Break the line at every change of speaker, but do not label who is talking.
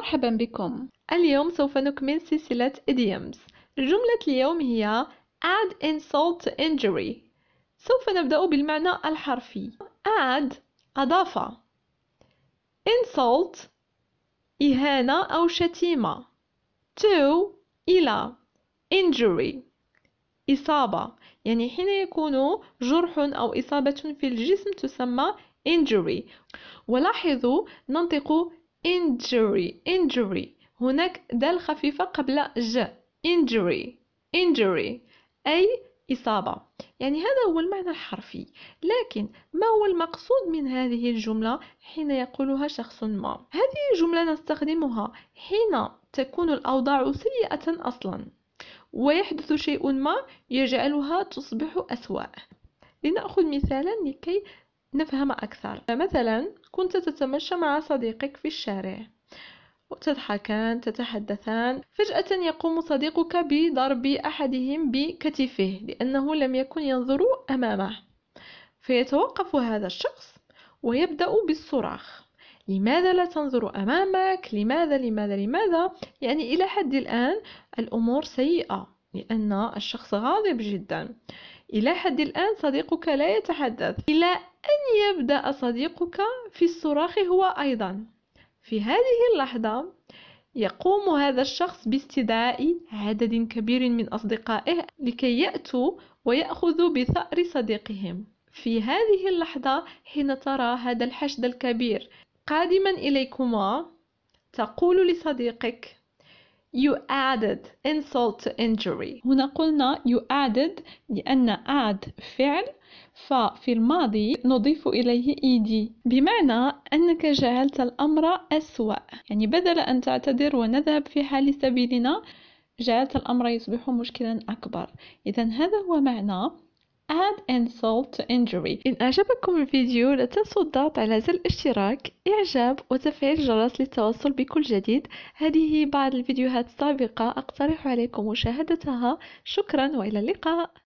مرحبا بكم اليوم سوف نكمل سلسلة idioms جملة اليوم هي add insult to injury سوف نبدأ بالمعنى الحرفي add أضافة insult إهانة أو شتيمة to إلى injury إصابة يعني حين يكون جرح أو إصابة في الجسم تسمى injury ولاحظوا ننطق injury injury هناك دال خفيفة قبل ج injury injury أي إصابة يعني هذا هو المعنى الحرفي لكن ما هو المقصود من هذه الجملة حين يقولها شخص ما هذه الجملة نستخدمها حين تكون الأوضاع سيئة أصلا ويحدث شيء ما يجعلها تصبح أسوأ لنأخذ مثالا لكي نفهم أكثر مثلا كنت تتمشى مع صديقك في الشارع تضحكان تتحدثان فجأة يقوم صديقك بضرب أحدهم بكتفه لأنه لم يكن ينظر أمامه فيتوقف هذا الشخص ويبدأ بالصراخ لماذا لا تنظر أمامك؟ لماذا لماذا لماذا؟ يعني إلى حد الآن الأمور سيئة لأن الشخص غاضب جدا إلى حد الآن صديقك لا يتحدث إلى أن يبدأ صديقك في الصراخ هو أيضا في هذه اللحظة يقوم هذا الشخص باستدعاء عدد كبير من أصدقائه لكي يأتوا ويأخذوا بثأر صديقهم في هذه اللحظة حين ترى هذا الحشد الكبير قادما إليكما تقول لصديقك You added insult to injury هنا قلنا you added لأن add فعل ففي الماضي نضيف إليه إيدي بمعنى أنك جعلت الأمر أسوأ يعني بدل أن تعتذر ونذهب في حال سبيلنا جعلت الأمر يصبح مشكلا أكبر إذا هذا هو معنى add insult to injury إن أعجبكم الفيديو لا تنسوا الضغط على زر الاشتراك إعجاب وتفعيل الجرس للتوصل بكل جديد هذه بعض الفيديوهات السابقة أقترح عليكم مشاهدتها شكرا وإلى اللقاء